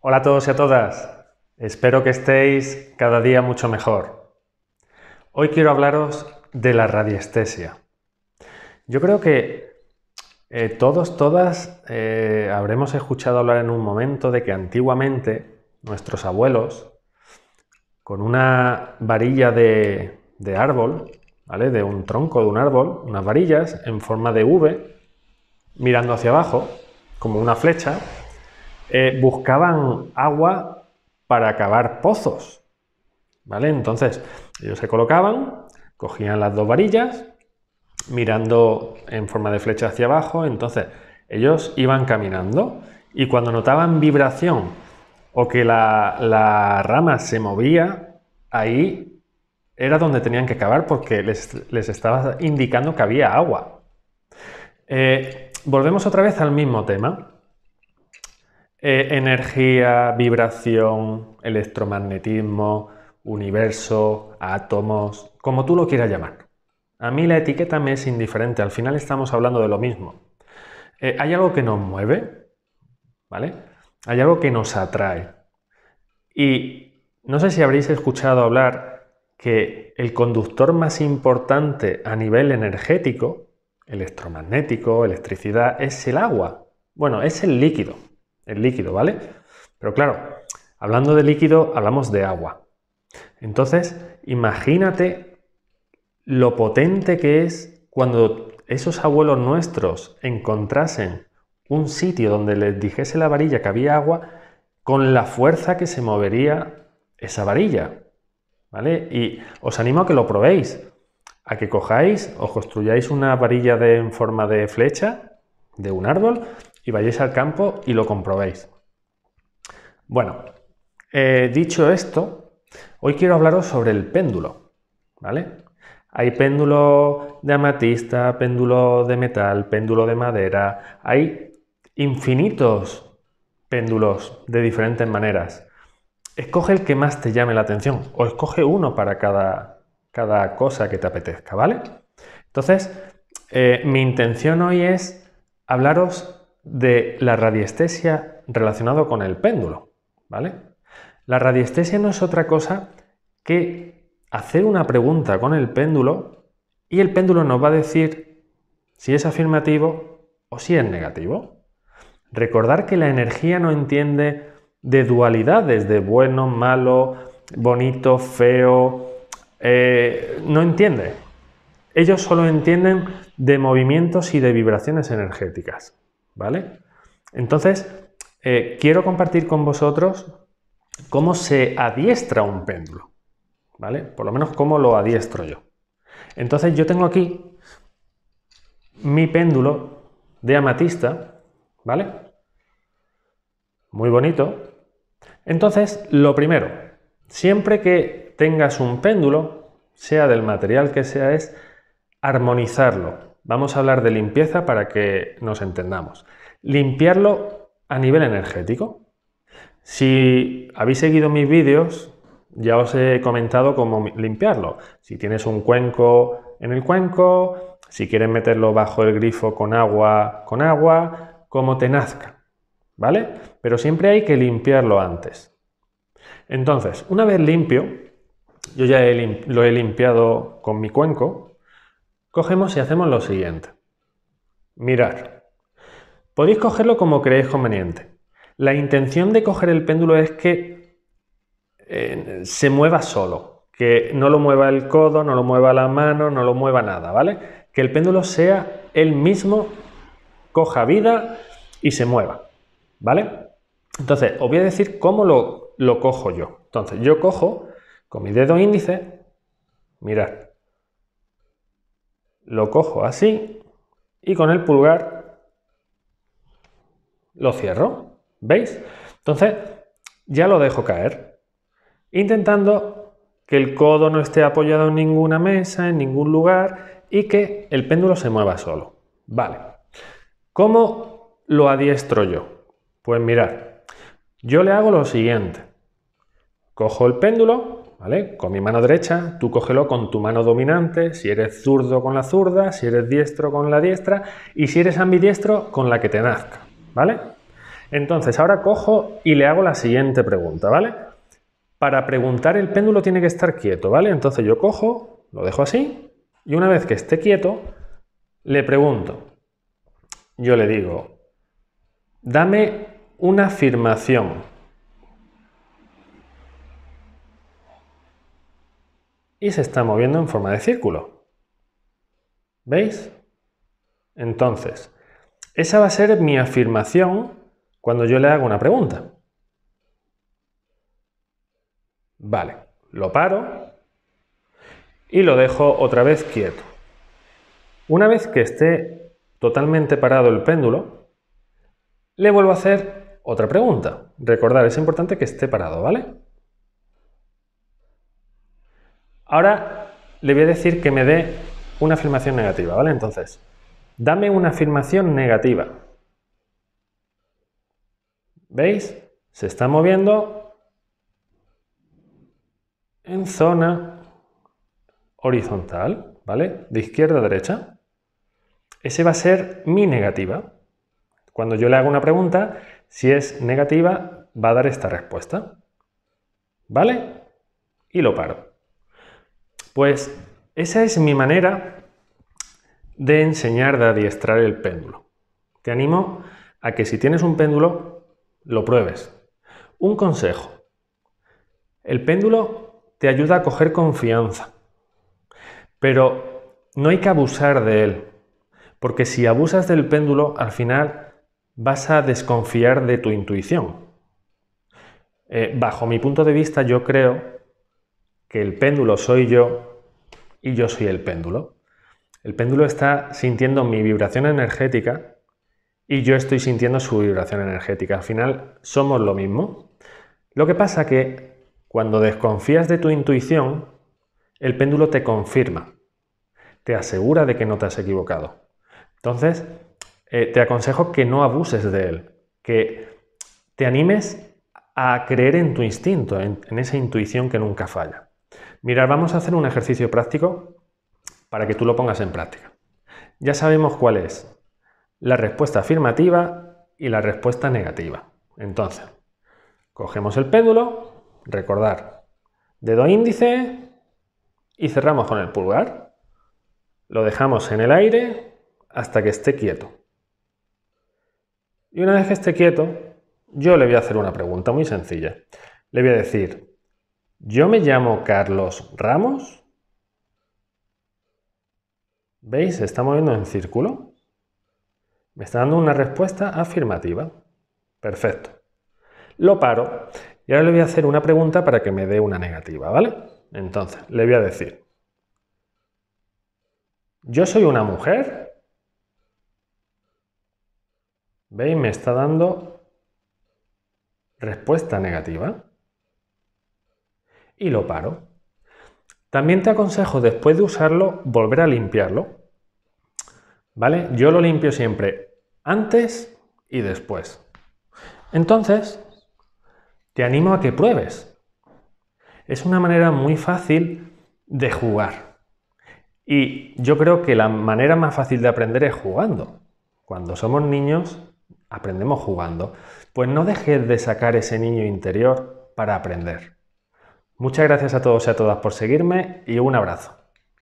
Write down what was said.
Hola a todos y a todas. Espero que estéis cada día mucho mejor. Hoy quiero hablaros de la radiestesia. Yo creo que eh, todos, todas eh, habremos escuchado hablar en un momento de que antiguamente nuestros abuelos, con una varilla de, de árbol, de un tronco de un árbol, unas varillas en forma de V, mirando hacia abajo, como una flecha, eh, buscaban agua para cavar pozos. ¿Vale? Entonces, ellos se colocaban, cogían las dos varillas, mirando en forma de flecha hacia abajo, entonces ellos iban caminando y cuando notaban vibración o que la, rama se movía, ahí era donde tenían que cavar porque les, estaba indicando que había agua. Eh, volvemos otra vez al mismo tema. Eh, energía, vibración, electromagnetismo, universo, átomos, como tú lo quieras llamar. A mí la etiqueta me es indiferente, al final estamos hablando de lo mismo. Eh, hay algo que nos mueve, ¿vale? Hay algo que nos atrae. Y no sé si habréis escuchado hablar que el conductor más importante a nivel energético, electromagnético, electricidad, es el agua. Bueno, es el líquido el líquido, ¿vale? Pero claro, hablando de líquido, hablamos de agua. Entonces, imagínate lo potente que es cuando esos abuelos nuestros encontrasen un sitio donde les dijese la varilla que había agua, con la fuerza que se movería esa varilla. ¿Vale? Y os animo a que lo probéis, a que cojáis, o construyáis una varilla de, en forma de flecha de un árbol y vayáis al campo y lo comprobéis. Bueno, eh, dicho esto, hoy quiero hablaros sobre el péndulo, ¿vale? Hay péndulo de amatista, péndulo de metal, péndulo de madera, hay infinitos péndulos de diferentes maneras. Escoge el que más te llame la atención o escoge uno para cada, cada cosa que te apetezca, ¿vale? Entonces, eh, mi intención hoy es hablaros de la radiestesia relacionado con el péndulo, ¿vale? La radiestesia no es otra cosa que hacer una pregunta con el péndulo y el péndulo nos va a decir si es afirmativo o si es negativo. Recordar que la energía no entiende de dualidades, de bueno, malo, bonito, feo, eh, no entiende. Ellos solo entienden de movimientos y de vibraciones energéticas. ¿vale? Entonces, eh, quiero compartir con vosotros cómo se adiestra un péndulo, ¿vale? Por lo menos cómo lo adiestro yo. Entonces, yo tengo aquí mi péndulo de amatista, ¿vale? Muy bonito. Entonces, lo primero, siempre que tengas un péndulo, sea del material que sea, es armonizarlo, Vamos a hablar de limpieza para que nos entendamos. Limpiarlo a nivel energético. Si habéis seguido mis vídeos, ya os he comentado cómo limpiarlo. Si tienes un cuenco en el cuenco, si quieres meterlo bajo el grifo con agua, con agua, como te nazca. ¿Vale? Pero siempre hay que limpiarlo antes. Entonces, una vez limpio, yo ya lo he limpiado con mi cuenco, cogemos y hacemos lo siguiente. Mirad. Podéis cogerlo como creéis conveniente. La intención de coger el péndulo es que eh, se mueva solo, que no lo mueva el codo, no lo mueva la mano, no lo mueva nada, ¿vale? Que el péndulo sea el mismo, coja vida y se mueva, ¿vale? Entonces, os voy a decir cómo lo, lo cojo yo. Entonces, yo cojo con mi dedo índice, mirad, lo cojo así y con el pulgar lo cierro. ¿Veis? Entonces ya lo dejo caer, intentando que el codo no esté apoyado en ninguna mesa, en ningún lugar y que el péndulo se mueva solo. Vale. ¿Cómo lo adiestro yo? Pues mirad, yo le hago lo siguiente. Cojo el péndulo, ¿vale? Con mi mano derecha, tú cógelo con tu mano dominante, si eres zurdo con la zurda, si eres diestro con la diestra y si eres ambidiestro con la que te nazca, ¿vale? Entonces, ahora cojo y le hago la siguiente pregunta, ¿vale? Para preguntar el péndulo tiene que estar quieto, ¿vale? Entonces yo cojo, lo dejo así y una vez que esté quieto, le pregunto. Yo le digo, dame una afirmación y se está moviendo en forma de círculo. ¿Veis? Entonces, esa va a ser mi afirmación cuando yo le hago una pregunta. Vale, lo paro y lo dejo otra vez quieto. Una vez que esté totalmente parado el péndulo, le vuelvo a hacer otra pregunta. Recordar, es importante que esté parado, ¿vale? Ahora le voy a decir que me dé una afirmación negativa, ¿vale? Entonces, dame una afirmación negativa. ¿Veis? Se está moviendo en zona horizontal, ¿vale? De izquierda a derecha. Ese va a ser mi negativa. Cuando yo le hago una pregunta, si es negativa, va a dar esta respuesta. ¿Vale? Y lo paro. Pues esa es mi manera de enseñar, de adiestrar el péndulo. Te animo a que si tienes un péndulo, lo pruebes. Un consejo. El péndulo te ayuda a coger confianza, pero no hay que abusar de él, porque si abusas del péndulo, al final vas a desconfiar de tu intuición. Eh, bajo mi punto de vista, yo creo que el péndulo soy yo y yo soy el péndulo. El péndulo está sintiendo mi vibración energética y yo estoy sintiendo su vibración energética. Al final somos lo mismo. Lo que pasa que cuando desconfías de tu intuición, el péndulo te confirma, te asegura de que no te has equivocado. Entonces, eh, te aconsejo que no abuses de él, que te animes a creer en tu instinto, en esa intuición que nunca falla. Mirar, vamos a hacer un ejercicio práctico para que tú lo pongas en práctica. Ya sabemos cuál es la respuesta afirmativa y la respuesta negativa. Entonces, cogemos el péndulo, recordar, dedo índice y cerramos con el pulgar. Lo dejamos en el aire hasta que esté quieto. Y una vez que esté quieto, yo le voy a hacer una pregunta muy sencilla. Le voy a decir, yo me llamo Carlos Ramos. ¿Veis? Se está moviendo en círculo. Me está dando una respuesta afirmativa. Perfecto. Lo paro y ahora le voy a hacer una pregunta para que me dé una negativa, ¿vale? Entonces, le voy a decir, ¿yo soy una mujer? ¿Veis? Me está dando respuesta negativa y lo paro. También te aconsejo después de usarlo volver a limpiarlo. ¿Vale? Yo lo limpio siempre antes y después. Entonces, te animo a que pruebes. Es una manera muy fácil de jugar. Y yo creo que la manera más fácil de aprender es jugando. Cuando somos niños, aprendemos jugando. Pues no dejes de sacar ese niño interior para aprender. Muchas gracias a todos y a todas por seguirme y un abrazo.